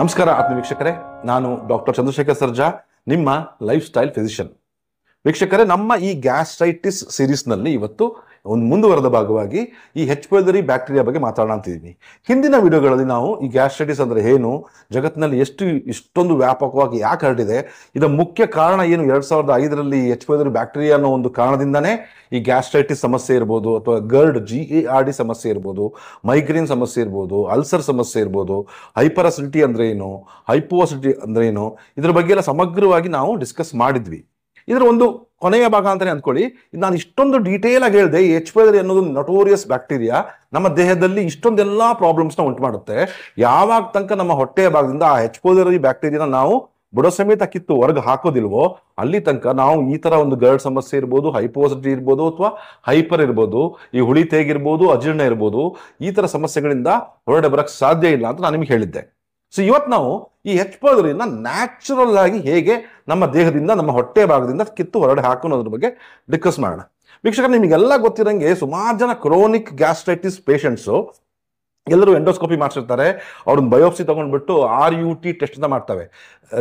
ನಮಸ್ಕಾರ ಆತ್ಮ ವೀಕ್ಷಕರೇ ನಾನು ಡಾಕ್ಟರ್ ಚಂದ್ರಶೇಖರ್ ಸರ್ಜಾ ನಿಮ್ಮ ಲೈಫ್ ಸ್ಟೈಲ್ ಫಿಸಿಷಿಯನ್ ವೀಕ್ಷಕರೇ ನಮ್ಮ ಈ ಗ್ಯಾಸ್ಟ್ರೈಟಿಸ್ ನಲ್ಲಿ ಇವತ್ತು ಒಂದು ಮುಂದುವರೆದ ಭಾಗವಾಗಿ ಈ ಹೆಚ್ ಪೈಲರಿ ಬ್ಯಾಕ್ಟೀರಿಯಾ ಬಗ್ಗೆ ಮಾತಾಡೋಣ ಅಂತಿದ್ದೀನಿ ಹಿಂದಿನ ವಿಡಿಯೋಗಳಲ್ಲಿ ನಾವು ಈ ಗ್ಯಾಸ್ಟ್ರೈಟಿಸ್ ಅಂದರೆ ಏನು ಜಗತ್ತಿನಲ್ಲಿ ಎಷ್ಟು ಇಷ್ಟೊಂದು ವ್ಯಾಪಕವಾಗಿ ಯಾಕೆ ಹರಡಿದೆ ಇದರ ಮುಖ್ಯ ಕಾರಣ ಏನು ಎರಡು ಸಾವಿರದ ಐದರಲ್ಲಿ ಹೆಚ್ ಪೈಲರಿ ಬ್ಯಾಕ್ಟೀರಿಯಾ ಅನ್ನೋ ಒಂದು ಕಾರಣದಿಂದನೇ ಈ ಗ್ಯಾಸ್ಟ್ರೈಟಿಸ್ ಸಮಸ್ಯೆ ಇರ್ಬೋದು ಅಥವಾ GERD G E R D ಸಮಸ್ಯೆ ಇರ್ಬೋದು ಮೈಗ್ರೇನ್ ಸಮಸ್ಯೆ ಇರ್ಬೋದು ಅಲ್ಸರ್ ಸಮಸ್ಯೆ ಇರ್ಬೋದು ಹೈಪರ್ ಅಸಿಡಿಟಿ ಅಂದರೆ ಏನು ಹೈಪೋಸಿಟಿ ಅಂದರೆ ಏನು ಇದರ ಬಗ್ಗೆ ಎಲ್ಲ ಸಮಗ್ರವಾಗಿ ನಾವು ಡಿಸ್ಕಸ್ ಮಾಡಿದ್ವಿ ಇದರ ಒಂದು ಕೊನೆಯ ಭಾಗ ಅಂತಾನೆ ಅಂದ್ಕೊಳ್ಳಿ ನಾನು ಇಷ್ಟೊಂದು ಡೀಟೇಲ್ ಆಗಿ ಹೇಳಿದೆ ಎಚ್ ಎಲ್ ಅನ್ನೋದು ನಟೋರಿಯಸ್ ಬ್ಯಾಕ್ಟೀರಿಯಾ ನಮ್ಮ ದೇಹದಲ್ಲಿ ಇಷ್ಟೊಂದೆಲ್ಲ ಪ್ರಾಬ್ಲಮ್ಸ್ನ ಉಂಟು ಮಾಡುತ್ತೆ ಯಾವಾಗ ತನಕ ನಮ್ಮ ಹೊಟ್ಟೆಯ ಭಾಗದಿಂದ ಆ ಎಚ್ ಪೋದರಿ ಬ್ಯಾಕ್ಟೀರಿಯಾನ ನಾವು ಬುಡ ಸಮೇತ ಕಿತ್ತು ಹೊರಗೆ ಹಾಕೋದಿಲ್ವೋ ಅಲ್ಲಿ ತನಕ ನಾವು ಈ ತರ ಒಂದು ಗರ್ಡ್ ಸಮಸ್ಯೆ ಇರ್ಬೋದು ಹೈಪೋಸಿಟಿ ಇರ್ಬೋದು ಅಥವಾ ಹೈಪರ್ ಇರ್ಬೋದು ಈ ಹುಳಿ ತೇಗಿರ್ಬೋದು ಅಜೀರ್ಣ ಇರ್ಬೋದು ಈ ತರ ಸಮಸ್ಯೆಗಳಿಂದ ಹೊರಡೆ ಬರಕ್ಕೆ ಸಾಧ್ಯ ಇಲ್ಲ ಅಂತ ನಾನು ನಿಮ್ಗೆ ಹೇಳಿದ್ದೆ ಸೊ ಇವತ್ತು ನಾವು ಈ ಹೆಚ್ ಹೆಚ್ಪಳದ್ರಿಂದ ನ್ಯಾಚುರಲ್ ಆಗಿ ಹೇಗೆ ನಮ್ಮ ದೇಹದಿಂದ ನಮ್ಮ ಹೊಟ್ಟೆ ಭಾಗದಿಂದ ಕಿತ್ತು ಹೊರಡೆ ಹಾಕೋದ್ರ ಬಗ್ಗೆ ಡಿಸ್ಕಸ್ ಮಾಡೋಣ ವೀಕ್ಷಕ ನಿಮಗೆಲ್ಲ ಗೊತ್ತಿರಂಗೆ ಸುಮಾರು ಜನ ಕ್ರೋನಿಕ್ ಗ್ಯಾಸ್ಟ್ರೈಟಿಸ್ ಪೇಷಂಟ್ಸು ಎಲ್ಲರೂ ಎಂಡೋಸ್ಕೋಪಿ ಮಾಡಿಸಿರ್ತಾರೆ ಅವ್ರನ್ನ ಬಯೋಪ್ಸಿ ತಗೊಂಡ್ಬಿಟ್ಟು ಆರ್ ಯು ಟಿ ಟೆಸ್ಟ್ ಅಂತ ಮಾಡ್ತವೆ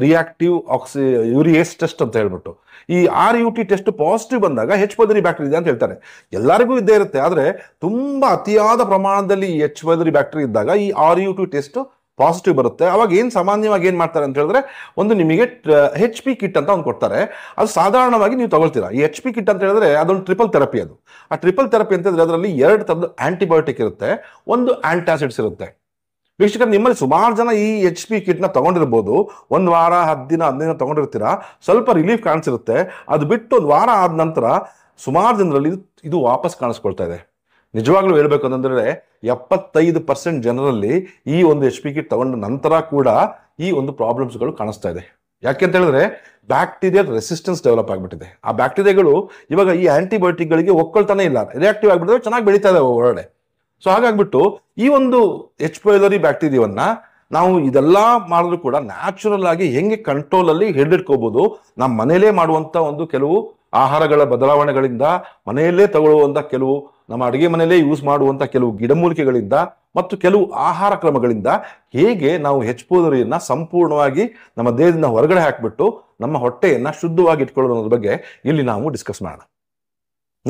ರಿಯಾಕ್ಟಿವ್ ಆಕ್ಸಿ ಯೂರಿಯೇಸ್ ಟೆಸ್ಟ್ ಅಂತ ಹೇಳ್ಬಿಟ್ಟು ಈ R U T test positive ಬಂದಾಗ ಹೆಚ್ ಪದರಿ ಬ್ಯಾಕ್ಟೀರಿಯಾ ಇದೆ ಅಂತ ಹೇಳ್ತಾರೆ ಎಲ್ಲರಿಗೂ ಇದ್ದೇ ಇರುತ್ತೆ ಆದರೆ ತುಂಬ ಅತಿಯಾದ ಪ್ರಮಾಣದಲ್ಲಿ ಈ ಹೆಚ್ ಪದರಿ ಬ್ಯಾಕ್ಟೀರಿಯಾ ಇದ್ದಾಗ ಈ R U T test positive ಬರುತ್ತೆ ಅವಾಗ ಏನು ಸಾಮಾನ್ಯವಾಗಿ ಏನು ಮಾಡ್ತಾರೆ ಅಂತ ಹೇಳಿದ್ರೆ ಒಂದು ನಿಮಗೆ ಹೆಚ್ ಪಿ ಕಿಟ್ ಅಂತ ಒಂದು ಕೊಡ್ತಾರೆ ಅದು ಸಾಧಾರಣವಾಗಿ ನೀವು ತಗೊಳ್ತೀರಾ ಈ ಹೆಚ್ ಪಿ ಕಿಟ್ ಅಂತ ಹೇಳಿದ್ರೆ ಅದೊಂದು ಟ್ರಿಪಲ್ ಥೆರಪಿ ಅದು ಆ ಟ್ರಿಪಲ್ ಥೆರಪಿ ಅಂತ ಹೇಳಿದ್ರೆ ಅದರಲ್ಲಿ ಎರಡು ಥರದ್ದು ಆ್ಯಂಟಿಬಯೋಟಿಕ್ ಇರುತ್ತೆ ಒಂದು ಆಂಟಾಸಿಡ್ಸ್ ಇರುತ್ತೆ ವೀಕ್ಷಕರು ನಿಮ್ಮಲ್ಲಿ ಸುಮಾರು ಜನ ಈ ಎಚ್ ಪಿ ಕಿಟ್ನ ತೊಗೊಂಡಿರ್ಬೋದು ಒಂದು ವಾರ ಹತ್ತು ದಿನ ದಿನ ತೊಗೊಂಡಿರ್ತೀರ ಸ್ವಲ್ಪ ರಿಲೀಫ್ ಕಾಣಿಸಿರುತ್ತೆ ಅದು ಬಿಟ್ಟು ಒಂದು ವಾರ ಆದ ನಂತರ ಸುಮಾರು ಜನರಲ್ಲಿ ಇದು ವಾಪಸ್ ಕಾಣಿಸ್ಕೊಳ್ತಾ ಇದೆ ನಿಜವಾಗ್ಲೂ ಹೇಳ್ಬೇಕು ಅಂತಂದ್ರೆ ಎಪ್ಪತ್ತೈದು ಪರ್ಸೆಂಟ್ ಜನರಲ್ಲಿ ಈ ಒಂದು ಎಚ್ ಪಿ ಕಿಟ್ ತಗೊಂಡ ನಂತರ ಕೂಡ ಈ ಒಂದು ಪ್ರಾಬ್ಲಮ್ಸ್ಗಳು ಕಾಣಿಸ್ತಾ ಇದೆ ಯಾಕೆ ಅಂತ ಹೇಳಿದ್ರೆ ಬ್ಯಾಕ್ಟೀರಿಯಲ್ ರೆಸಿಸ್ಟೆನ್ಸ್ ಡೆವಲಪ್ ಆಗಿಬಿಟ್ಟಿದೆ ಆ ಬ್ಯಾಕ್ಟೀರಿಯಾಗಳು ಇವಾಗ ಈ ಆಂಟಿಬಯೋಟಿಕ್ಗಳಿಗೆ ಒಕ್ಕೊಳ್ತಾನೆ ಇಲ್ಲ ರಿಯಾಕ್ಟಿವ್ ಆಗಿಬಿಟ್ಟಿದೆ ಚೆನ್ನಾಗಿ ಬೆಳೀತಾ ಇದೆ ಹೊರಗಡೆ ಸೊ ಹಾಗಾಗ್ಬಿಟ್ಟು ಈ ಒಂದು ಎಚ್ ಪೈಲರಿ ಬ್ಯಾಕ್ಟೀರಿಯಾವನ್ನ ನಾವು ಇದೆಲ್ಲ ಮಾಡಿದ್ರು ಕೂಡ ನ್ಯಾಚುರಲ್ ಆಗಿ ಹೆಂಗೆ ಕಂಟ್ರೋಲಲ್ಲಿ ಹಿಡಿದಿಟ್ಕೋಬಹುದು ನಮ್ಮ ಮನೇಲೇ ಮಾಡುವಂಥ ಒಂದು ಕೆಲವು ಆಹಾರಗಳ ಬದಲಾವಣೆಗಳಿಂದ ಮನೆಯಲ್ಲೇ ತಗೊಳ್ಳುವಂಥ ಕೆಲವು ನಮ್ಮ ಅಡುಗೆ ಮನೆಯಲ್ಲೇ ಯೂಸ್ ಮಾಡುವಂಥ ಕೆಲವು ಗಿಡಮೂಲಿಕೆಗಳಿಂದ ಮತ್ತು ಕೆಲವು ಆಹಾರ ಕ್ರಮಗಳಿಂದ ಹೇಗೆ ನಾವು ಹೆಚ್ಚುವುದರಿಯನ್ನು ಸಂಪೂರ್ಣವಾಗಿ ನಮ್ಮ ದೇಹದಿಂದ ಹೊರಗಡೆ ಹಾಕಿಬಿಟ್ಟು ನಮ್ಮ ಹೊಟ್ಟೆಯನ್ನು ಶುದ್ಧವಾಗಿ ಇಟ್ಕೊಳ್ಳೋದ್ರ ಬಗ್ಗೆ ಇಲ್ಲಿ ನಾವು ಡಿಸ್ಕಸ್ ಮಾಡೋಣ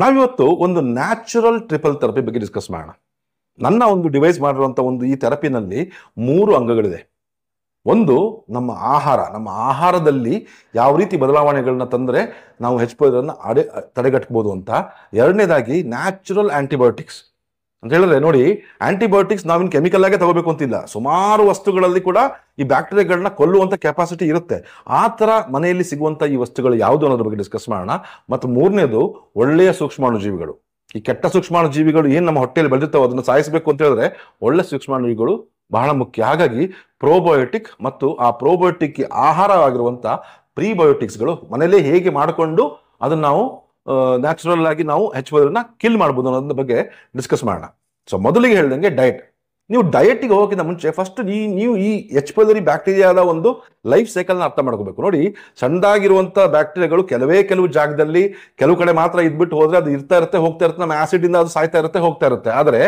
ನಾವಿವತ್ತು ಒಂದು ನ್ಯಾಚುರಲ್ ಟ್ರಿಪಲ್ ಥೆರಪಿ ಬಗ್ಗೆ ಡಿಸ್ಕಸ್ ಮಾಡೋಣ ನನ್ನ ಒಂದು ಡಿವೈಸ್ ಮಾಡಿರುವಂಥ ಒಂದು ಈ ಥೆರಪಿನಲ್ಲಿ ಮೂರು ಅಂಗಗಳಿದೆ ಒಂದು ನಮ್ಮ ಆಹಾರ ನಮ್ಮ ಆಹಾರದಲ್ಲಿ ಯಾವ ರೀತಿ ಬದಲಾವಣೆಗಳನ್ನ ತಂದರೆ ನಾವು ಹೆಚ್ ಪದನ್ನು ಅಡೆ ತಡೆಗಟ್ಬೋದು ಅಂತ ಎರಡನೇದಾಗಿ ನ್ಯಾಚುರಲ್ ಆ್ಯಂಟಿಬಯೋಟಿಕ್ಸ್ ಅಂತ ಹೇಳಿದ್ರೆ ನೋಡಿ ಆಂಟಿಬಯೋಟಿಕ್ಸ್ ನಾವಿನ್ ಕೆಮಿಕಲ್ ಆಗೇ ತಗೋಬೇಕು ಅಂತಿಲ್ಲ ಸುಮಾರು ವಸ್ತುಗಳಲ್ಲಿ ಕೂಡ ಈ ಬ್ಯಾಕ್ಟೀರಿಯಾಗಳನ್ನ ಕೊಲ್ಲುವಂಥ ಕೆಪಾಸಿಟಿ ಇರುತ್ತೆ ಆ ಥರ ಮನೆಯಲ್ಲಿ ಸಿಗುವಂಥ ಈ ವಸ್ತುಗಳು ಯಾವುದು ಅನ್ನೋದ್ರ ಬಗ್ಗೆ ಡಿಸ್ಕಸ್ ಮಾಡೋಣ ಮತ್ತು ಮೂರನೇದು ಒಳ್ಳೆಯ ಸೂಕ್ಷ್ಮಾಣು ಜೀವಿಗಳು ಈ ಕೆಟ್ಟ ಸೂಕ್ಷ್ಮಾಣು ಜೀವಿಗಳು ಏನು ನಮ್ಮ ಹೊಟ್ಟೆಯಲ್ಲಿ ಬೆಳೆದಿರ್ತಾವೆ ಅದನ್ನು ಸಾಯಿಸಬೇಕು ಅಂತ ಹೇಳಿದ್ರೆ ಒಳ್ಳೆ ಸೂಕ್ಷ್ಮಾಣುಜೀವಿಗಳು ಬಹಳ ಮುಖ್ಯ ಹಾಗಾಗಿ ಪ್ರೋಬಯೋಟಿಕ್ ಮತ್ತು ಆ ಪ್ರೋಬಯೋಟಿಕ್ ಆಹಾರವಾಗಿರುವಂಥ ಪ್ರೀಬಯೋಟಿಕ್ಸ್ಗಳು ಮನೆಯಲ್ಲೇ ಹೇಗೆ ಮಾಡಿಕೊಂಡು ಅದನ್ನು ನಾವು ನ್ಯಾಚುರಲ್ ಆಗಿ ನಾವು ಹೆಚ್ಚುವುದನ್ನ ಕಿಲ್ ಮಾಡ್ಬೋದು ಅನ್ನೋದ್ರ ಬಗ್ಗೆ ಡಿಸ್ಕಸ್ ಮಾಡೋಣ ಸೊ ಮೊದಲಿಗೆ ಹೇಳಿದಂಗೆ ಡಯಟ್ ನೀವು ಡಯಟಿಗೆ ಹೋಗೋಕ್ಕಿಂತ ಮುಂಚೆ ಫಸ್ಟ್ ಈ ನೀವು ಈ ಎಚ್ ಪೈಲರಿ ಬ್ಯಾಕ್ಟೀರಿಯಾದ ಒಂದು ಲೈಫ್ ಸೈಕಲ್ನ ಅರ್ಥ ಮಾಡ್ಕೋಬೇಕು ನೋಡಿ ಸಣ್ಣದಾಗಿರುವಂಥ ಬ್ಯಾಕ್ಟೀರಿಯಾಗಳು ಕೆಲವೇ ಕೆಲವು ಜಾಗದಲ್ಲಿ ಕೆಲವು ಕಡೆ ಮಾತ್ರ ಇದ್ಬಿಟ್ಟು ಹೋದರೆ ಅದು ಇರ್ತಾ ಇರುತ್ತೆ ಹೋಗ್ತಾ ಇರುತ್ತೆ ನಮ್ಮ ಇಂದ ಅದು ಸಾಯ್ತಾ ಇರುತ್ತೆ ಹೋಗ್ತಾ ಇರುತ್ತೆ ಆದರೆ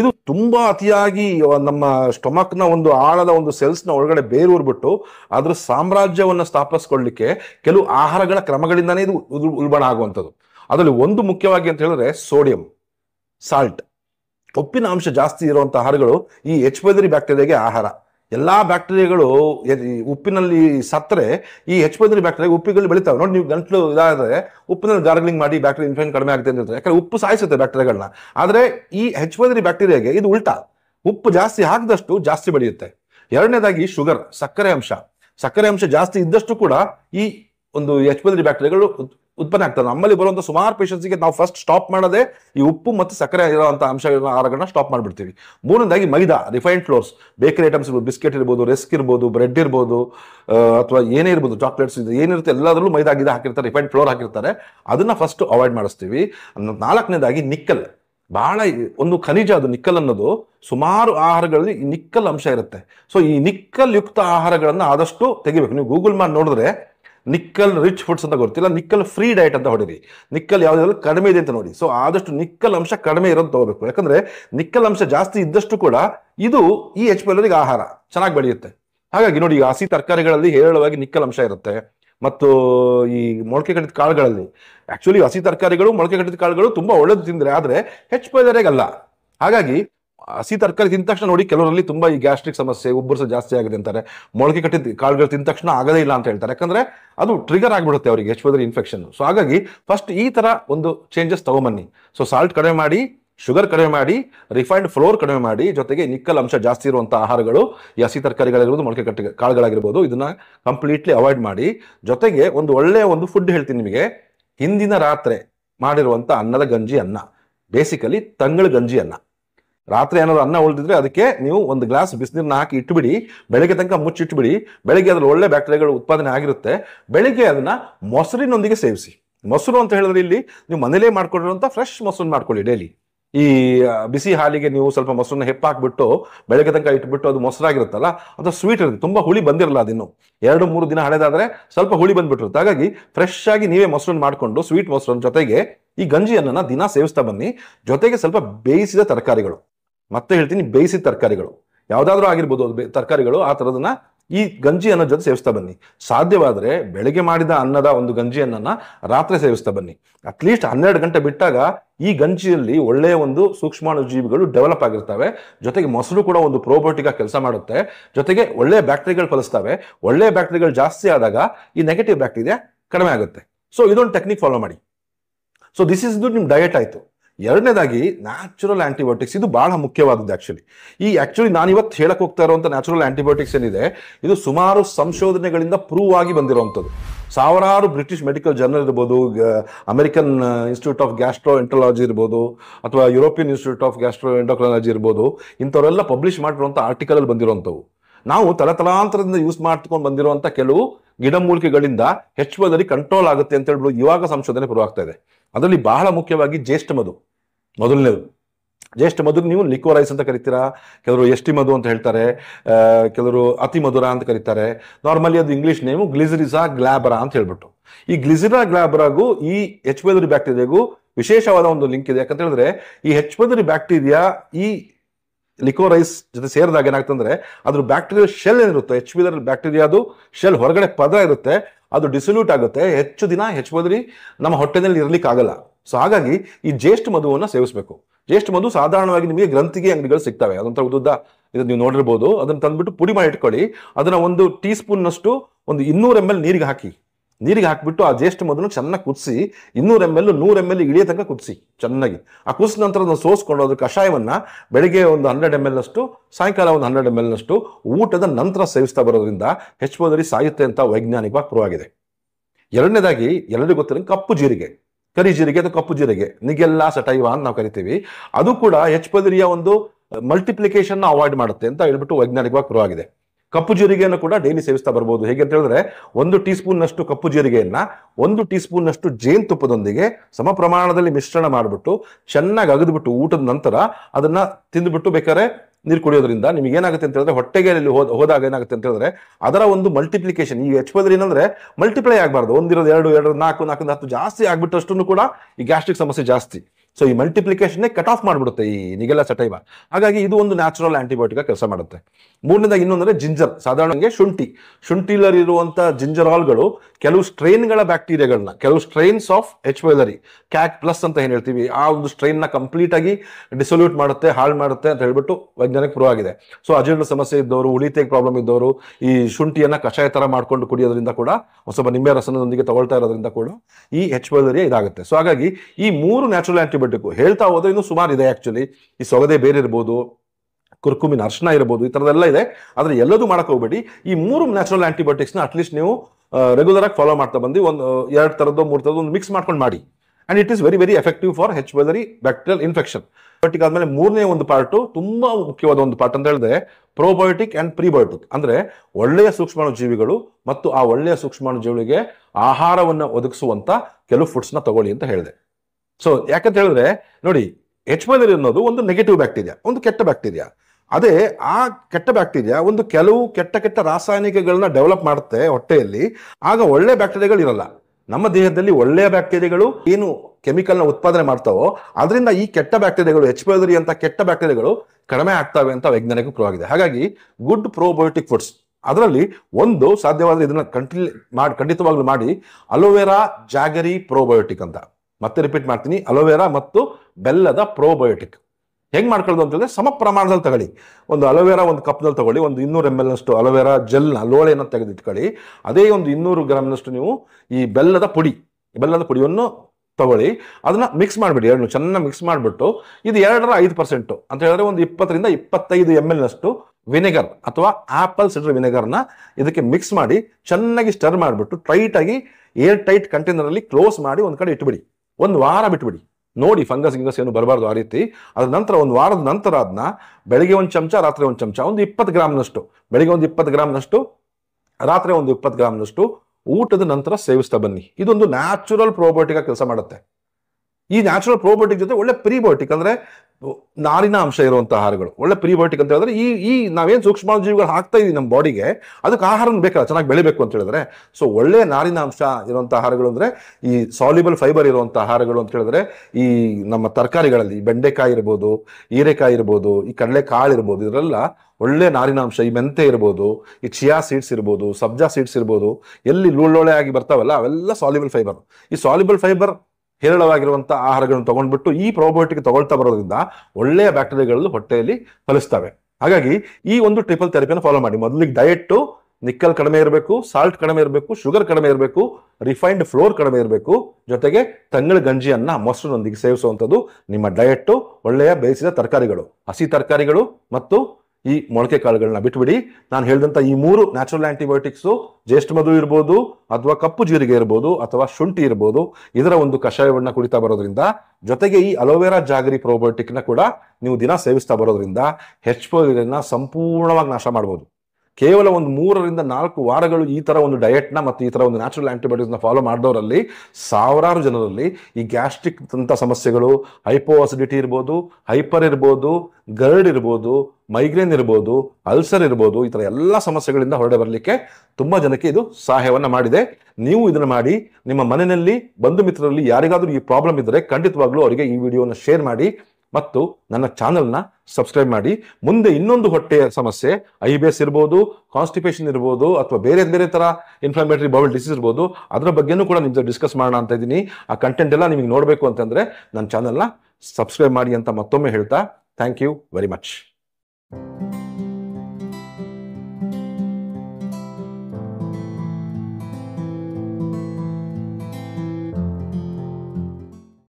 ಇದು ತುಂಬಾ ಅತಿಯಾಗಿ ನಮ್ಮ ಸ್ಟೊಮಕ್ನ ಒಂದು ಆಳದ ಒಂದು ಸೆಲ್ಸ್ನ ಒಳಗಡೆ ಬೇರೂರ್ಬಿಟ್ಟು ಅದ್ರ ಸಾಮ್ರಾಜ್ಯವನ್ನು ಸ್ಥಾಪಿಸ್ಕೊಳ್ಳಿಕ್ಕೆ ಕೆಲವು ಆಹಾರಗಳ ಕ್ರಮಗಳಿಂದಾನೇ ಇದು ಉಲ್ಬಣ ಆಗುವಂಥದ್ದು ಅದರಲ್ಲಿ ಒಂದು ಮುಖ್ಯವಾಗಿ ಅಂತ ಹೇಳಿದ್ರೆ ಸೋಡಿಯಂ ಸಾಲ್ಟ್ ಉಪ್ಪಿನ ಅಂಶ ಜಾಸ್ತಿ ಇರುವಂತಹ ಆಹಾರಗಳು ಈ ಎಚ್ ಪೈದರಿ ಬ್ಯಾಕ್ಟೀರಿಯಾಗೆ ಆಹಾರ ಎಲ್ಲ ಬ್ಯಾಕ್ಟೀರಿಯಾಗಳು ಉಪ್ಪಿನಲ್ಲಿ ಸತ್ತರೆ ಈ ಹೆಚ್ ಪದರಿ ಬ್ಯಾಕ್ಟೀರಿಯಾ ಉಪ್ಪಿಗಳು ಬೆಳಿತಾವೆ ನೋಡಿ ನೀವು ಗಂಟಲು ಇದಾದರೆ ಉಪ್ಪಿನಲ್ಲಿ ಗಾರ್ಗ್ಲಿಂಗ್ ಮಾಡಿ ಬ್ಯಾಕ್ಟೀರಿಯಾ ಇನ್ಫೆಕ್ಷನ್ ಕಡಿಮೆ ಆಗುತ್ತೆ ಅಂತ ಹೇಳ್ತಾರೆ ಯಾಕಂದ್ರೆ ಉಪ್ಪು ಸಾಯಿಸುತ್ತೆ ಬ್ಯಾಕ್ಟೀರಿಯಾಗಳನ್ನ ಆದರೆ ಈ ಹೆಚ್ ಪದರಿ ಬ್ಯಾಕ್ಟೀರಿಯಾಗೆ ಇದು ಉಲ್ಟಾ ಉಪ್ಪು ಜಾಸ್ತಿ ಹಾಕಿದಷ್ಟು ಜಾಸ್ತಿ ಬೆಳೆಯುತ್ತೆ ಎರಡನೇದಾಗಿ ಶುಗರ್ ಸಕ್ಕರೆ ಅಂಶ ಸಕ್ಕರೆ ಅಂಶ ಜಾಸ್ತಿ ಇದ್ದಷ್ಟು ಕೂಡ ಈ ಒಂದು ಹೆಚ್ ಪದರಿ ಬ್ಯಾಕ್ಟೀರಿಯಾಗಳು ಉತ್ಪನ್ನ ಆಗ್ತದೆ ನಮ್ಮಲ್ಲಿ ಬರುವಂತ ಸುಮಾರು ಪೇಷನ್ಸ್ಗೆ ನಾವು ಫಸ್ಟ್ ಸ್ಟಾಪ್ ಮಾಡೋದೇ ಈ ಉಪ್ಪು ಮತ್ತು ಸಕ್ಕರೆ ಇರುವಂತ ಅಂಶ ಆಹಾರಗಳನ್ನ ಸ್ಟಾಪ್ ಮಾಡಿಬಿಡ್ತೀವಿ ಮೂರನೇದಾಗಿ maida refine flours bakery items ಇರ್ಬೋದು ಬಿಸ್ಕೆಟ್ ಇರ್ಬೋದು ರೆಸ್ಕ್ ಇರ್ಬೋದು ಬ್ರೆಡ್ ಇರ್ಬೋದು ಅಥವಾ ಏನೇ ಇರ್ಬೋದು ಚಾಕ್ಲೇಟ್ಸ್ ಏನಿರುತ್ತೆ ಎಲ್ಲದರಲ್ಲೂ ಮೈದಾ ಗಿದ ಹಾಕಿರ್ತಾರೆ ರಿಫೈನ್ ಫ್ಲೋರ್ ಹಾಕಿರ್ತಾರೆ ಅದನ್ನ ಫಸ್ಟ್ ಅವಾಯ್ಡ್ ಮಾಡಿಸ್ತೀವಿ ನಾಲ್ಕನೇದಾಗಿ ನಿಕ್ಕಲ್ ಬಹಳ ಒಂದು ಖನಿಜ ಅದು ನಿಕ್ಕಲ್ ಅನ್ನೋದು ಸುಮಾರು ಆಹಾರಗಳಲ್ಲಿ ನಿಕ್ಕಲ್ ಅಂಶ ಇರುತ್ತೆ ಸೊ ಈ ನಿಕ್ಕಲ್ ಯುಕ್ತ ಆಹಾರಗಳನ್ನು ಆದಷ್ಟು ತೆಗಿಬೇಕು ನೀವು ಗೂಗಲ್ ಮಾಡಿ ನೋಡಿದ್ರೆ ನಿಕ್ಕಲ್ ರಿಚ್ ಫುಡ್ಸ್ ಅಂತ ಗೊತ್ತಿಲ್ಲ ನಿಕ್ಕಲ್ ಫ್ರೀ ಡಯಟ್ ಅಂತ ಹೊಡಿರಿ ನಿಕ್ಕಲ್ ಯಾವುದಾದ್ರು ಕಡಿಮೆ ಇದೆ ಅಂತ ನೋಡಿ ಸೊ ಆದಷ್ಟು ನಿಕ್ಕಲ್ ಅಂಶ ಕಡಿಮೆ ಇರೋದು ತಗೋಬೇಕು ಯಾಕಂದ್ರೆ ನಿಕ್ಕಲ್ ಅಂಶ ಜಾಸ್ತಿ ಇದ್ದಷ್ಟು ಕೂಡ ಇದು ಈ ಎಚ್ ಪಿ ಅವರಿಗೆ ಆಹಾರ ಚೆನ್ನಾಗಿ ಬೆಳೆಯುತ್ತೆ ಹಾಗಾಗಿ ನೋಡಿ ಈಗ ಹಸಿ ತರಕಾರಿಗಳಲ್ಲಿ ಹೇರಳವಾಗಿ ನಿಕ್ಕಲ್ ಅಂಶ ಇರುತ್ತೆ ಮತ್ತು ಈ ಮೊಳಕೆ ಕಟ್ಟಿದ ಕಾಳುಗಳಲ್ಲಿ ಆಕ್ಚುಲಿ ಹಸಿ ತರಕಾರಿಗಳು ಮೊಳಕೆ ಕಟ್ಟಿದ ಕಾಳುಗಳು ತುಂಬಾ ಒಳ್ಳೇದು ತಿಂದ್ರೆ ಆದ್ರೆ ಹೆಚ್ಚು ಅಲ್ಲ ಹಾಗಾಗಿ ಹಸಿ ತರಕಾರಿ ತಿಂದ ತಕ್ಷಣ ನೋಡಿ ಕೆಲವರಲ್ಲಿ ತುಂಬ ಈ ಗ್ಯಾಸ್ಟ್ರಿಕ್ ಸಮಸ್ಯೆ ಉಬ್ಬರ್ಸ ಜಾಸ್ತಿ ಆಗಿದೆ ಅಂತಾರೆ ಮೊಳಕೆ ಕಟ್ಟಿದ ಕಾಳುಗಳು ತಿಂದ ತಕ್ಷಣ ಆಗದೇ ಇಲ್ಲ ಅಂತ ಹೇಳ್ತಾರೆ ಯಾಕಂದರೆ ಅದು ಟ್ರಿಗರ್ ಆಗಿಬಿಡುತ್ತೆ ಅವರಿಗೆ ಎಚ್ ವೆದರ್ ಇನ್ಫೆಕ್ಷನ್ ಸೊ ಹಾಗಾಗಿ ಫಸ್ಟ್ ಈ ಥರ ಒಂದು ಚೇಂಜಸ್ ತಗೊಂಬನ್ನಿ ಸೊ ಸಾಲ್ಟ್ ಕಡಿಮೆ ಮಾಡಿ ಶುಗರ್ ಕಡಿಮೆ ಮಾಡಿ ರಿಫೈನ್ಡ್ ಫ್ಲೋರ್ ಕಡಿಮೆ ಮಾಡಿ ಜೊತೆಗೆ ನಿಕ್ಕಲ್ ಅಂಶ ಜಾಸ್ತಿ ಇರುವಂಥ ಆಹಾರಗಳು ಈ ಹಸಿ ತರಕಾರಿಗಳಾಗಿರ್ಬೋದು ಮೊಳಕೆ ಕಟ್ಟಿ ಕಾಳುಗಳಾಗಿರ್ಬೋದು ಇದನ್ನು ಕಂಪ್ಲೀಟ್ಲಿ ಅವಾಯ್ಡ್ ಮಾಡಿ ಜೊತೆಗೆ ಒಂದು ಒಳ್ಳೆಯ ಒಂದು ಫುಡ್ ಹೇಳ್ತೀನಿ ನಿಮಗೆ ಹಿಂದಿನ ರಾತ್ರಿ ಮಾಡಿರುವಂಥ ಅನ್ನದ ಗಂಜಿ ಅನ್ನ ಬೇಸಿಕಲಿ ತಂಗಳ ಗಂಜಿ ಅನ್ನ ರಾತ್ರಿ ಏನಾದ್ರು ಅನ್ನ ಉಳಿದಿದ್ರೆ ಅದಕ್ಕೆ ನೀವು ಒಂದು ಗ್ಲಾಸ್ ಬಿಸಿನೀರನ್ನ ಹಾಕಿ ಇಟ್ಬಿಡಿ ಬೆಳಗ್ಗೆ ತನಕ ಮುಚ್ಚಿಟ್ಬಿಡಿ ಬೆಳಗ್ಗೆ ಅದ್ರಲ್ಲಿ ಒಳ್ಳೆ ಬ್ಯಾಕ್ಟೀರಿಯಾಗಳು ಉತ್ಪಾದನೆ ಆಗಿರುತ್ತೆ ಬೆಳಗ್ಗೆ ಅದನ್ನ ಮೊಸರಿನೊಂದಿಗೆ ಸೇವಿಸಿ ಮೊಸರು ಅಂತ ಹೇಳಿದ್ರೆ ಇಲ್ಲಿ ನೀವು ಮನೇಲೇ ಮಾಡ್ಕೊಂಡಿರುವಂಥ ಫ್ರೆಶ್ ಮೊಸರು ಮಾಡ್ಕೊಳ್ಳಿ ಡೈಲಿ ಈ ಬಿಸಿ ಹಾಲಿಗೆ ನೀವು ಸ್ವಲ್ಪ ಮೊಸರನ್ನ ಹೆಪ್ಪಾಕ್ಬಿಟ್ಟು ಬೆಳಗ್ಗೆ ತನಕ ಇಟ್ಬಿಟ್ಟು ಅದು ಮೊಸರಾಗಿರುತ್ತಲ್ಲ ಅದು ಸ್ವೀಟ್ ಇರುತ್ತೆ ತುಂಬ ಹುಳಿ ಬಂದಿರಲ್ಲ ಅದಿನ್ನು ಎರಡು ಮೂರು ದಿನ ಹಳೆದಾದರೆ ಸ್ವಲ್ಪ ಹುಳಿ ಬಂದ್ಬಿಟ್ಟಿರುತ್ತೆ ಹಾಗಾಗಿ ಫ್ರೆಶ್ ಆಗಿ ನೀವೇ ಮೊಸರನ್ನ ಮಾಡಿಕೊಂಡು ಸ್ವೀಟ್ ಮೊಸರನ್ನ ಜೊತೆಗೆ ಈ ಗಂಜಿಯನ್ನು ದಿನ ಸೇವಿಸ್ತಾ ಬನ್ನಿ ಜೊತೆಗೆ ಸ್ವಲ್ಪ ಬೇಯಿಸಿದ ತರಕಾರಿಗಳು ಮತ್ತೆ ಹೇಳ್ತೀನಿ ಬೇಯಿಸಿದ ತರಕಾರಿಗಳು ಯಾವುದಾದ್ರೂ ಆಗಿರ್ಬೋದು ತರಕಾರಿಗಳು ಆ ಥರದನ್ನ ಈ ಗಂಜಿ ಜೊತೆ ಸೇವಿಸ್ತಾ ಬನ್ನಿ ಸಾಧ್ಯವಾದರೆ ಬೆಳಗ್ಗೆ ಮಾಡಿದ ಅನ್ನದ ಒಂದು ಗಂಜಿಯನ್ನ ರಾತ್ರಿ ಸೇವಿಸ್ತಾ ಬನ್ನಿ ಅಟ್ಲೀಸ್ಟ್ ಹನ್ನೆರಡು ಗಂಟೆ ಬಿಟ್ಟಾಗ ಈ ಗಂಜಿಯಲ್ಲಿ ಒಳ್ಳೆಯ ಒಂದು ಸೂಕ್ಷ್ಮಾಣು ಜೀವಿಗಳು ಡೆವಲಪ್ ಆಗಿರ್ತವೆ ಜೊತೆಗೆ ಮೊಸರು ಕೂಡ ಒಂದು ಪ್ರೋಬೋಟಿಕ್ ಕೆಲಸ ಮಾಡುತ್ತೆ ಜೊತೆಗೆ ಒಳ್ಳೆಯ ಬ್ಯಾಕ್ಟರಿಗಳು ಫಲಿಸ್ತವೆ ಒಳ್ಳೆಯ ಬ್ಯಾಕ್ಟರಿಗಳು ಜಾಸ್ತಿ ಆದಾಗ ಈ ನೆಗೆಟಿವ್ ಬ್ಯಾಕ್ಟೀರಿಯಾ ಕಡಿಮೆ ಆಗುತ್ತೆ ಸೊ ಇದೊಂದು ಟೆಕ್ನಿಕ್ ಫಾಲೋ ಮಾಡಿ ಸೊ ದಿಸ್ ಇಸ್ ದು ನಿಮ್ಮ ಡಯಟ್ ಆಯಿತು ಎರಡನೇದಾಗಿ ನ್ಯಾಚುರಲ್ ಆಂಟಿಬಯೋಟಿಕ್ಸ್ ಇದು ಬಹಳ ಮುಖ್ಯವಾದದ್ದು ಆಕ್ಚುಲಿ ಈ ಆ್ಯಕ್ಚುಲಿ ನಾನು ಇವತ್ತು ಹೇಳಕ್ಕೆ ಹೋಗ್ತಾ ಇರುವಂಥ ನ್ಯಾಚುರಲ್ ಆಂಟಿಬಯೋಟಿಕ್ಸ್ ಏನಿದೆ ಇದು ಸುಮಾರು ಸಂಶೋಧನೆಗಳಿಂದ ಪ್ರೂವ್ ಆಗಿ ಬಂದಿರುವಂಥದ್ದು ಸಾವಿರಾರು ಬ್ರಿಟಿಷ್ ಮೆಡಿಕಲ್ ಜರ್ನಲ್ ಇರ್ಬೋದು American institute of gastroenterology ಇರ್ಬೋದು ಅಥವಾ European institute of gastro endocrinology ಇರ್ಬೋದು ಇಂಥವರೆಲ್ಲ ಪಬ್ಲಿಷ್ ಮಾಡಿರುವಂಥ ಆರ್ಟಿಕಲಲ್ಲಿ ಬಂದಿರುವಂಥವು ನಾವು ತಲತಲಾಂತರದಿಂದ ಯೂಸ್ ಮಾಡ್ಕೊಂಡು ಬಂದಿರುವಂಥ ಕೆಲವು ಗಿಡಮೂಲಿಕೆಗಳಿಂದ ಹೆಚ್ ಕಂಟ್ರೋಲ್ ಆಗುತ್ತೆ ಅಂತ ಹೇಳ್ಬಿಟ್ಟು ಇವಾಗ ಸಂಶೋಧನೆ ಪ್ರೂವ್ ಆಗ್ತಾ ಇದೆ ಅದರಲ್ಲಿ ಬಹಳ ಮುಖ್ಯವಾಗಿ ಜ್ಯೇಷ್ಠ ಮಧು ಮೊದಲನೇದು ಜ್ಯೇಷ್ಠ ಮಧುಗೆ ನೀವು ಲಿಕ್ವರೈಸ್ ಅಂತ ಕರಿತೀರಾ ಕೆಲವರು ಎಷ್ಟಿ ಮಧು ಅಂತ ಹೇಳ್ತಾರೆ ಕೆಲವರು ಅತಿ ಮಧುರ ಅಂತ ಕರೀತಾರೆ ನಾರ್ಮಲಿ ಅದು ಇಂಗ್ಲೀಷ್ ನೇಮು ಗ್ಲಿಸರಿಸಾ ಗ್ಲಾಬರಾ ಅಂತ ಹೇಳ್ಬಿಟ್ಟು ಈ ಗ್ಲಿಸಿರಾ ಗ್ಲಾಬರಾಗೂ ಈ ಹೆಚ್ ಬದುರಿ ಬ್ಯಾಕ್ಟೀರಿಯಾಗೂ ವಿಶೇಷವಾದ ಒಂದು ಲಿಂಕ್ ಇದೆ ಯಾಕಂತ ಹೇಳಿದ್ರೆ ಈ ಹೆಚ್ ಬದುರಿ ಬ್ಯಾಕ್ಟೀರಿಯಾ ಈ ಲಿಕೋ ಜೊತೆ ಸೇರಿದಾಗ ಏನಾಗ್ತಂದ್ರೆ ಅದ್ರ ಬ್ಯಾಕ್ಟೀರಿಯಾ ಶೆಲ್ ಏನಿರುತ್ತೆ ಎಚ್ ಬ್ಯಾಕ್ಟೀರಿಯಾ ಅದು ಶೆಲ್ ಹೊರಗಡೆ ಪದರ ಇರುತ್ತೆ ಅದು ಡಿಸೊಲ್ಯೂಟ್ ಆಗುತ್ತೆ ಹೆಚ್ಚು ದಿನ ಹೆಚ್ಚು ಬದ್ರಿ ನಮ್ಮ ಹೊಟ್ಟೆನಲ್ಲಿ ಇರ್ಲಿಕ್ಕೆ ಆಗಲ್ಲ ಸೊ ಹಾಗಾಗಿ ಈ ಜ್ಯೇಷ್ಠ ಮಧುವನ್ನು ಸೇವಿಸಬೇಕು ಜ್ಯೇಷ್ಠ ಮಧು ಸಾಧಾರಣವಾಗಿ ನಿಮಗೆ ಗ್ರಂಥಿಗೆ ಅಂಗಡಿಗಳು ಸಿಗ್ತವೆ ಅದೊಂಥರ ಉದ್ದ ಇದು ನೀವು ನೋಡಿರ್ಬೋದು ಅದನ್ನು ತಂದ್ಬಿಟ್ಟು ಪುಡಿ ಮಾಡಿ ಇಟ್ಕೊಳ್ಳಿ ಅದನ್ನ ಒಂದು ಟೀ ಸ್ಪೂನ್ನಷ್ಟು ಒಂದು ಇನ್ನೂರು ಎಮ್ ಎಲ್ ನೀರಿಗೆ ಹಾಕಿ ನೀರಿಗೆ ಹಾಕಿಬಿಟ್ಟು ಆ ಜೇಷ್ಠ ಮೊದಲು ಚೆನ್ನಾಗಿ ಕುದಿಸಿ ಇನ್ನೂರು ಎಮ್ ಎಲ್ ನೂರು ಎಮ್ ಎಲ್ ಇಳಿಯ ತನಕ ಕುದಿಸಿ ಚೆನ್ನಾಗಿ ಆ ಕುದಿಸಿದ ನಂತರ ಅದನ್ನು ಸೋಸ್ಕೊಂಡು ಅದು ಕಷಾಯವನ್ನು ಬೆಳಗ್ಗೆ ಒಂದು ಹನ್ನೆರಡು ಎಮ್ ಎಲ್ನಷ್ಟು ಸಾಯಂಕಾಲ ಒಂದು ಹನ್ನೆರಡು ಎಮ್ ಎಲ್ನಷ್ಟು ಊಟದ ನಂತರ ಸೇವಿಸ್ತಾ ಬರೋದ್ರಿಂದ ಪದರಿ ಸಾಯುತ್ತೆ ಅಂತ ವೈಜ್ಞಾನಿಕವಾಗಿ ಪ್ರೂವ್ ಎರಡನೇದಾಗಿ ಎಲ್ಲರಿಗೂ ಗೊತ್ತಿರೋ ಕಪ್ಪು ಜೀರಿಗೆ ಕರಿ ಜೀರಿಗೆ ಅಥವಾ ಕಪ್ಪು ಜೀರಿಗೆ ನಿಗೆಲ್ಲ ಸಟೈವ ಅಂತ ನಾವು ಕರಿತೀವಿ ಅದು ಕೂಡ ಹೆಚ್ ಪದರಿಯ ಒಂದು ಮಲ್ಟಿಪ್ಲಿಕೇಶನ್ನ ಅವಾಯ್ಡ್ ಮಾಡುತ್ತೆ ಅಂತ ಹೇಳ್ಬಿಟ್ಟು ವೈಜ್ಞಾನಿಕವಾಗಿ ಪ್ರೂವ್ ಆಗಿದೆ ಕಪ್ಪು ಜೀರಿಗೆಯನ್ನು ಕೂಡ ಡೈಲಿ ಸೇವಿಸ್ತಾ ಬರ್ಬೋದು ಹೇಗೆ ಅಂತ ಹೇಳಿದ್ರೆ ಒಂದು ಟೀ ಸ್ಪೂನ್ ಕಪ್ಪು ಜೀರಿಗೆಯನ್ನು ಒಂದು ಟೀ ಸ್ಪೂನ್ ನಷ್ಟು ಜೇನುತುಪ್ಪದೊಂದಿಗೆ ಸಮ ಪ್ರಮಾಣದಲ್ಲಿ ಮಿಶ್ರಣ ಮಾಡಿಬಿಟ್ಟು ಚೆನ್ನಾಗಿ ಅಗದ್ಬಿಟ್ಟು ಊಟದ ನಂತರ ಅದನ್ನ ತಿಂದುಬಿಟ್ಟು ಬೇಕಾದ್ರೆ ನೀರು ಕುಡಿಯೋದ್ರಿಂದ ನಿಮ್ಗೆ ಏನಾಗುತ್ತೆ ಅಂತ ಹೇಳಿದ್ರೆ ಹೊಟ್ಟೆಗೆ ಅಲ್ಲಿ ಹೋದಾಗ ಏನಾಗುತ್ತೆ ಅಂತ ಹೇಳಿದ್ರೆ ಅದರ ಒಂದು ಮಲ್ಟಿಪ್ಲಿಕೇಶನ್ ಈ ಎಚ್ಪೋದ್ರೆ ಏನಂದ್ರೆ ಮಲ್ಟಿಪ್ಲೈ ಆಗಬಾರ್ದು ಒಂದಿರೋದು ಎರಡು ಎರಡು ನಾಲ್ಕು ನಾಲ್ಕು ಹತ್ತು ಜಾಸ್ತಿ ಆಗ್ಬಿಟ್ಟಷ್ಟು ಕೂಡ ಈ ಗ್ಯಾಸ್ಟ್ರಿಕ್ ಸಮಸ್ಯೆ ಜಾಸ್ತಿ ಸೊ ಈ ಮಲ್ಟಿಪ್ಲಿಕೇಶನ್ನೇ ಕಟ್ ಆಫ್ ಮಾಡಿಬಿಡುತ್ತೆ ಈ ನಿಗೆಲ್ಲ ಸಟೈವ ಹಾಗಾಗಿ ಇದು ಒಂದು ನ್ಯಾಚುರಲ್ ಆಂಟಿಬಯೋಟಿಕ್ ಕೆಲಸ ಮಾಡುತ್ತೆ ಮೂರನೇದಾಗ ಇನ್ನೊಂದರೆ ಜಿಂಜರ್ ಸಾಧಾರಣವಾಗಿ ಶುಂಠಿ ಜಿಂಜರ್ ಜಿಂಜರಾಲ್ಗಳು ಕೆಲವು ಸ್ಟ್ರೈನ್ಗಳ ಬ್ಯಾಕ್ಟೀರಿಯಾಗಳನ್ನ ಕೆಲವು ಸ್ಟ್ರೈನ್ಸ್ ಆಫ್ ಎಚ್ ವೈಲರಿ ಕ್ಯಾಕ್ ಪ್ಲಸ್ ಅಂತ ಏನ್ ಹೇಳ್ತೀವಿ ಆ ಒಂದು ಸ್ಟ್ರೈನ್ ಕಂಪ್ಲೀಟ್ ಆಗಿ ಡಿಸೊಲ್ಯೂಟ್ ಮಾಡುತ್ತೆ ಹಾಳು ಮಾಡುತ್ತೆ ಅಂತ ಹೇಳ್ಬಿಟ್ಟು ವೈಜ್ಞಾನಿಕ ಪ್ರೂವ್ ಆಗಿದೆ ಸೊ ಅಜೀರ್ಣ ಸಮಸ್ಯೆ ಇದ್ದವರು ಉಳಿತೆಗೆ ಪ್ರಾಬ್ಲಮ್ ಇದ್ದವರು ಈ ಶುಂಠಿಯನ್ನ ಕಷಾಯ ತರ ಮಾಡ್ಕೊಂಡು ಕುಡಿಯೋದ್ರಿಂದ ಕೂಡ ಸ್ವಲ್ಪ ನಿಂಬೆ ರಸನದೊಂದಿಗೆ ತಗೊಳ್ತಾ ಇರೋದ್ರಿಂದ ಕೂಡ ಈ ಹೆಚ್ ವೈಲರಿ ಇದಾಗುತ್ತೆ ಸೊ ಹಾಗಾಗಿ ಈ ಮೂರು ನ್ಯಾಚುರಲ್ ಆಂಟಿಬಯೋಟಿಕ್ ಹೇಳ್ತಾ ಹೋದ್ರೆ ಇನ್ನೂ ಸುಮಾರು ಇದೆ ಆಕ್ಚುಲಿ ಈ ಸೊಗದೆ ಬೇರೆ ಇರ್ಬೋದು ಕುರ್ಕುಮಿನ ಅರ್ಶನ ಇರ್ಬೋದು ಈ ತರದೆಲ್ಲ ಇದೆ ಆದರೆ ಎಲ್ಲದೂ ಮಾಡಕ್ ಹೋಗ್ಬೇಡಿ ಈ ಮೂರು ನ್ಯಾಚುರಲ್ ಆಂಟಿಬಯೋಟಿಕ್ಸ್ನ ಅಟ್ಲೀಸ್ಟ್ ನೀವು ರೆಗ್ಯುಲರ್ ಆಗಿ ಫಾಲೋ ಮಾಡ್ತಾ ಬಂದು ಒಂದು ಎರಡು ಥರದ್ದು ಮೂರು ಥರದ್ದು ಒಂದು ಮಿಕ್ಸ್ ಮಾಡ್ಕೊಂಡು ಮಾಡಿ and it is very very effective for H pylori bacterial infection but ಆದ್ಮೇಲೆ ಮೂರನೇ ಒಂದು ಪಾರ್ಟು ತುಂಬಾ ಮುಖ್ಯವಾದ ಒಂದು ಪಾರ್ಟ್ ಅಂತ ಹೇಳಿದ್ರೆ ಪ್ರೋಬಯೋಟಿಕ್ ಅಂಡ್ ಪ್ರಿಬಯೋಟಿಕ್ ಅಂದ್ರೆ ಒಳ್ಳೆಯ ಸೂಕ್ಷ್ಮಾಣು ಜೀವಿಗಳು ಮತ್ತು ಆ ಒಳ್ಳೆಯ ಸೂಕ್ಷ್ಮಾಣು ಜೀವಿಗಳಿಗೆ ಆಹಾರವನ್ನು ಒದಗಿಸುವಂತ ಕೆಲವು ಫುಡ್ಸ್ ನ ತಗೊಳ್ಳಿ ಅಂತ ಹೇಳಿದೆ ಸೊ ಯಾಕಂತ ಹೇಳಿದ್ರೆ ನೋಡಿ ಎಚ್ ಮೈನರ್ ಅನ್ನೋದು ಒಂದು ನೆಗೆಟಿವ್ ಬ್ಯಾಕ್ಟೀರಿಯಾ ಒಂದು ಕೆಟ್ಟ ಬ್ಯಾಕ್ಟೀರಿಯಾ ಅದೇ ಆ ಕೆಟ್ಟ ಬ್ಯಾಕ್ಟೀರಿಯಾ ಒಂದು ಕೆಲವು ಕೆಟ್ಟ ಕೆಟ್ಟ ರಾಸಾಯನಿಕಗಳನ್ನ ಡೆವಲಪ್ ಮಾಡುತ್ತೆ ಹೊಟ್ಟೆಯಲ್ಲಿ ಆಗ ಒಳ್ಳೆ ಬ್ಯಾಕ್ಟೀರಿಯಾಗಳು ಇರಲ್ಲ ನಮ್ಮ ದೇಹದಲ್ಲಿ ಒಳ್ಳೆಯ ಬ್ಯಾಕ್ಟೀರಿಯಾಗಳು ಏನು ಕೆಮಿಕಲ್ನ ಉತ್ಪಾದನೆ ಮಾಡ್ತಾವೋ ಅದರಿಂದ ಈ ಕೆಟ್ಟ ಬ್ಯಾಕ್ಟೀರಿಯಾಗಳು ಎಚ್ ಪೈದರಿ ಅಂತ ಕೆಟ್ಟ ಬ್ಯಾಕ್ಟೀರಿಯಾಗಳು ಕಡಿಮೆ ಆಗ್ತವೆ ಅಂತ ವೈಜ್ಞಾನಿಕ ಪ್ರೂವ್ ಹಾಗಾಗಿ ಗುಡ್ ಪ್ರೋಬಯೋಟಿಕ್ ಫುಡ್ಸ್ ಅದರಲ್ಲಿ ಒಂದು ಸಾಧ್ಯವಾದರೆ ಇದನ್ನ ಕಂಟಿನ್ಯೂ ಮಾಡಿ ಖಂಡಿತವಾಗ್ಲೂ ಮಾಡಿ ಅಲೋವೆರಾ ಜಾಗರಿ ಪ್ರೋಬಯೋಟಿಕ್ ಅಂತ ಮತ್ತೆ ರಿಪೀಟ್ ಮಾಡ್ತೀನಿ ಅಲೋವೆರಾ ಮತ್ತು ಬೆಲ್ಲದ ಪ್ರೋಬಯೋಟಿಕ್ ಹೆಂಗೆ ಮಾಡ್ಕೊಳ್ಳೋದು ಅಂತಂದರೆ ಸಮ ಪ್ರಮಾಣದಲ್ಲಿ ತಗೊಳ್ಳಿ ಒಂದು ಅಲೋವೆರಾ ಒಂದು ಕಪ್ನಲ್ಲಿ ತಗೊಳ್ಳಿ ಒಂದು ಇನ್ನೂರು ಎಮ್ ನಷ್ಟು ಅಲೋವೆರಾ ಜೆಲ್ನ ಲೋಳೆಯನ್ನು ತೆಗೆದಿಟ್ಕೊಳ್ಳಿ ಅದೇ ಒಂದು ಇನ್ನೂರು ಗ್ರಾಮ್ನಷ್ಟು ನೀವು ಈ ಬೆಲ್ಲದ ಪುಡಿ ಬೆಲ್ಲದ ಪುಡಿಯನ್ನು ತಗೊಳ್ಳಿ ಅದನ್ನು ಮಿಕ್ಸ್ ಮಾಡಿಬಿಡಿ ಎರಡು ಚೆನ್ನಾಗಿ ಮಿಕ್ಸ್ ಮಾಡಿಬಿಟ್ಟು ಇದು ಎರಡರ ಐದು ಪರ್ಸೆಂಟು ಅಂತ ಹೇಳಿದ್ರೆ ಒಂದು ಇಪ್ಪತ್ತರಿಂದ ಇಪ್ಪತ್ತೈದು ಎಮ್ ನಷ್ಟು ವಿನೆಗರ್ ಅಥವಾ ಆ್ಯಪಲ್ ಸಿಡ್ರ್ ವಿನೆಗರ್ನ ಇದಕ್ಕೆ ಮಿಕ್ಸ್ ಮಾಡಿ ಚೆನ್ನಾಗಿ ಸ್ಟರ್ ಮಾಡಿಬಿಟ್ಟು ಟೈಟಾಗಿ ಏರ್ ಟೈಟ್ ಕಂಟೈನರಲ್ಲಿ ಕ್ಲೋಸ್ ಮಾಡಿ ಒಂದು ಕಡೆ ಇಟ್ಬಿಡಿ ಒಂದು ವಾರ ಬಿಟ್ಬಿಡಿ ನೋಡಿ ಫಂಗಸ್ ಗಿಂಗಸ್ ಏನು ಬರಬಾರ್ದು ಆ ರೀತಿ ಅದ್ರ ನಂತರ ಒಂದು ವಾರದ ನಂತರ ಅದನ್ನ ಬೆಳಿಗ್ಗೆ ಒಂದು ಚಮಚ ರಾತ್ರಿ ಒಂದು ಚಮಚ ಒಂದು ಇಪ್ಪತ್ತು ಗ್ರಾಮ್ನಷ್ಟು ಬೆಳಿಗ್ಗೆ ಒಂದು ಇಪ್ಪತ್ತು ಗ್ರಾಮ್ನಷ್ಟು ರಾತ್ರಿ ಒಂದು ಇಪ್ಪತ್ತು ಗ್ರಾಮ್ನಷ್ಟು ಊಟದ ನಂತರ ಸೇವಿಸ್ತಾ ಬನ್ನಿ ಇದೊಂದು ನ್ಯಾಚುರಲ್ ಆಗಿ ಕೆಲಸ ಮಾಡುತ್ತೆ ಈ ನ್ಯಾಚುರಲ್ ಪ್ರೋಬಯೋಟಿಕ್ ಜೊತೆ ಒಳ್ಳೆ ಪ್ರೀಬಯೋಟಿಕ್ ಅಂದ್ರೆ ನಾರಿನ ಅಂಶ ಇರುವಂಥ ಆಹಾರಗಳು ಒಳ್ಳೆ ಪ್ರೀಬಯೋಟಿಕ್ ಅಂತ ಹೇಳಿದ್ರೆ ಈ ಈ ನಾವೇನು ಜೀವಿಗಳು ಹಾಕ್ತಾ ಇದೀವಿ ನಮ್ಮ ಬಾಡಿಗೆ ಅದಕ್ಕೆ ಆಹಾರ ಬೇಕಲ್ಲ ಚೆನ್ನಾಗಿ ಬೆಳಿಬೇಕು ಅಂತ ಹೇಳಿದ್ರೆ ಸೊ ಒಳ್ಳೆ ನಾರಿನ ಅಂಶ ಇರುವಂತಹ ಆಹಾರಗಳು ಅಂದ್ರೆ ಈ ಸಾಲಿಬಲ್ ಫೈಬರ್ ಇರುವಂತಹ ಆಹಾರಗಳು ಅಂತ ಹೇಳಿದ್ರೆ ಈ ನಮ್ಮ ತರಕಾರಿಗಳಲ್ಲಿ ಬೆಂಡೆಕಾಯಿ ಇರ್ಬೋದು ಹೀರೆಕಾಯಿ ಇರ್ಬೋದು ಈ ಕಡಲೆ ಕಾಳು ಇರ್ಬೋದು ಇದರೆಲ್ಲ ಒಳ್ಳೆ ನಾರಿನಾಂಶ ಈ ಮೆಂತೆ ಇರ್ಬೋದು ಈ ಚಿಯಾ ಸೀಡ್ಸ್ ಇರ್ಬೋದು ಸಬ್ಜಾ ಸೀಡ್ಸ್ ಇರ್ಬೋದು ಎಲ್ಲಿ ಲೂಳೊಳೆ ಆಗಿ ಬರ್ತಾವಲ್ಲ ಅವೆಲ್ಲ ಸಾಲಿಬಲ್ ಫೈಬರ್ ಈ ಸಾಲಿಬಲ್ ಫೈಬರ್ ಹೇರಳವಾಗಿರುವಂಥ ಆಹಾರಗಳನ್ನು ತಗೊಂಡ್ಬಿಟ್ಟು ಈ ಪ್ರೋಬಯೋಟಿಕ್ ತಗೊಳ್ತಾ ಬರೋದ್ರಿಂದ ಒಳ್ಳೆಯ ಬ್ಯಾಕ್ಟೀರಿಯಾಗಳು ಹೊಟ್ಟೆಯಲ್ಲಿ ಫಲಿಸ್ತವೆ ಹಾಗಾಗಿ ಈ ಒಂದು ಟ್ರಿಪಲ್ ಥೆರಪಿಯನ್ನು ಫಾಲೋ ಮಾಡಿ ಮೊದಲಿಗೆ ಡಯೆಟ್ಟು ನಿಕ್ಕಲ್ ಕಡಿಮೆ ಇರಬೇಕು ಸಾಲ್ಟ್ ಕಡಿಮೆ ಇರಬೇಕು ಶುಗರ್ ಕಡಿಮೆ ಇರಬೇಕು ರಿಫೈನ್ಡ್ ಫ್ಲೋರ್ ಕಡಿಮೆ ಇರಬೇಕು ಜೊತೆಗೆ ತಂಗಳ ಗಂಜಿಯನ್ನು ಮೊಸರಿನೊಂದಿಗೆ ಸೇವಿಸುವಂಥದ್ದು ನಿಮ್ಮ ಡಯೆಟ್ಟು ಒಳ್ಳೆಯ ಬೇಯಿಸಿದ ತರಕಾರಿಗಳು ಹಸಿ ತರಕಾರಿಗಳು ಮತ್ತು ಈ ಮೊಳಕೆ ಕಾಳುಗಳನ್ನ ಬಿಟ್ಬಿಡಿ ನಾನು ಹೇಳಿದಂಥ ಈ ಮೂರು ನ್ಯಾಚುರಲ್ ಆಂಟಿಬಯೋಟಿಕ್ಸು ಜ್ಯೇಷ್ಠ ಮಧು ಇರ್ಬೋದು ಅಥವಾ ಕಪ್ಪು ಜೀರಿಗೆ ಇರ್ಬೋದು ಅಥವಾ ಶುಂಠಿ ಇರ್ಬೋದು ಇದರ ಒಂದು ಕಷಾಯವನ್ನು ಕುಡಿತಾ ಬರೋದ್ರಿಂದ ಜೊತೆಗೆ ಈ ಅಲೋವೆರಾ ಜಾಗರಿ ನ ಕೂಡ ನೀವು ದಿನ ಸೇವಿಸ್ತಾ ಬರೋದ್ರಿಂದ ಹೆಚ್ ಸಂಪೂರ್ಣವಾಗಿ ನಾಶ ಮಾಡ್ಬೋದು ಕೇವಲ ಒಂದು ಮೂರರಿಂದ ನಾಲ್ಕು ವಾರಗಳು ಈ ಥರ ಒಂದು ಡಯೆಟ್ನ ಮತ್ತು ಈ ಥರ ಒಂದು ನ್ಯಾಚುರಲ್ ಆ್ಯಂಟಿಬಯೋಟಿಕ್ಸ್ನ ಫಾಲೋ ಮಾಡಿದವರಲ್ಲಿ ಸಾವಿರಾರು ಜನರಲ್ಲಿ ಈ ಗ್ಯಾಸ್ಟ್ರಿಕ್ ಅಂತ ಸಮಸ್ಯೆಗಳು ಹೈಪೋ ಅಸಿಡಿಟಿ ಇರ್ಬೋದು ಹೈಪರ್ ಇರ್ಬೋದು ಗರ್ಡ್ ಇರ್ಬೋದು ಮೈಗ್ರೇನ್ ಇರ್ಬೋದು ಅಲ್ಸರ್ ಇರ್ಬೋದು ಈ ಥರ ಎಲ್ಲ ಸಮಸ್ಯೆಗಳಿಂದ ಹೊರಡೆ ಬರಲಿಕ್ಕೆ ತುಂಬ ಜನಕ್ಕೆ ಇದು ಸಹಾಯವನ್ನು ಮಾಡಿದೆ ನೀವು ಇದನ್ನು ಮಾಡಿ ನಿಮ್ಮ ಮನೆಯಲ್ಲಿ ಬಂಧು ಮಿತ್ರರಲ್ಲಿ ಯಾರಿಗಾದರೂ ಈ ಪ್ರಾಬ್ಲಮ್ ಇದ್ದರೆ ಖಂಡಿತವಾಗ್ಲೂ ಅವರಿಗೆ ಈ ವಿಡಿಯೋನ ಶೇರ್ ಮಾಡಿ ಮತ್ತು ನನ್ನ ಚಾನಲ್ನ ಸಬ್ಸ್ಕ್ರೈಬ್ ಮಾಡಿ ಮುಂದೆ ಇನ್ನೊಂದು ಹೊಟ್ಟೆಯ ಸಮಸ್ಯೆ ಐ ಬಿ ಎಸ್ ಇರ್ಬೋದು ಕಾನ್ಸ್ಟಿಪೇಷನ್ ಇರ್ಬೋದು ಅಥವಾ ಬೇರೆ ಬೇರೆ ಥರ ಇನ್ಫ್ಲಮೇಟರಿ ಬೌಲ್ ಡಿಸೀಸ್ ಇರ್ಬೋದು ಅದರ ಬಗ್ಗೆನೂ ಕೂಡ ನಿಮ್ಮ ಡಿಸ್ಕಸ್ ಮಾಡೋಣ ಅಂತ ಇದ್ದೀನಿ ಆ ಕಂಟೆಂಟ್ ಎಲ್ಲ ನಿಮಗೆ ನೋಡಬೇಕು ಅಂತಂದರೆ ನನ್ನ ಚಾನಲ್ನ ಸಬ್ಸ್ಕ್ರೈಬ್ ಮಾಡಿ ಅಂತ ಮತ್ತೊಮ್ಮೆ ಹೇಳ್ತಾ ಥ್ಯಾಂಕ್ ಯು ವೆರಿ ಮಚ್